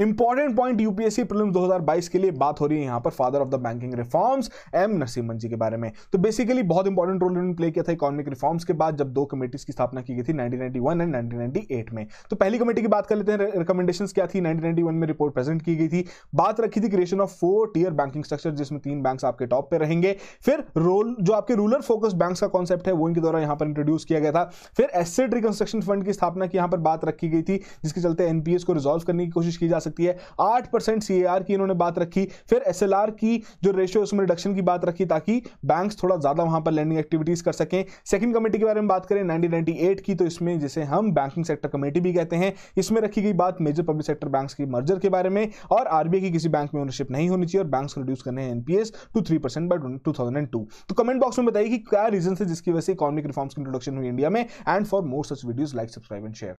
important point UPSC prelims 2022 के लिए बात हो रही है यहां पर father of the banking reforms M Narasimhan ji के बारे में तो बेसिकली बहुत इंपॉर्टेंट रोल उन्होंने प्ले किया था इकोनॉमिक रिफॉर्म्स के बाद जब दो कमेटीज की स्थापना की गई थी नाइनटीन एंड नाइनटीन में तो पहली कमेटी की बात कर लेते हैं रिकमेंडेशन क्या थी नाइनटीन में रिपोर्ट प्रेजेंट की गई थी बात रखी थी creation of four tier banking structure जिसमें तीन बैंक आपके टॉप पे रहेंगे फिर रोल जो आपके रूरल फोकस बैंक का कॉन्सेप्ट है वो इनके द्वारा यहां पर इंट्रोड्यूस किया गया था फिर एसेट रिकंस्ट्रक्शन फंड की स्थापना की यहां पर बात रखी गई थी जिसके चलते एनपीएस को रिजोल्व करने की कोशिश की जा सकती है आठ परसेंट सी की इन्होंने बात रखी फिर एस की जो रेशियो उसमें रिडक्शन की बात रखी ताकि बैंक थोड़ा ज़्यादा वहां पर लेंडिंग एक्टिविटीज़ कर सकें सेकंड कमेटी के बारे में बात करें 1998 की तो इसमें जिसे हम बैंकिंग सेक्टर कमेटी भी कहते हैं इसमें रखी गई बात मेजर पब्लिक सेक्टर बैंक की मर्जर के बारे में और आरबीआई की किसी बैंक में ओनरशिप नहीं होनी चाहिए और बैंक रिड्यूस करने हैं NPS to three percent by two तो कमेंट बॉक्स में बताइए कि क्या रीजन है जिसकी वजह से इकोनॉमिक रिफॉर्म्स की इंट्रोडक्शन हुई इंडिया में and for more such videos like subscribe and share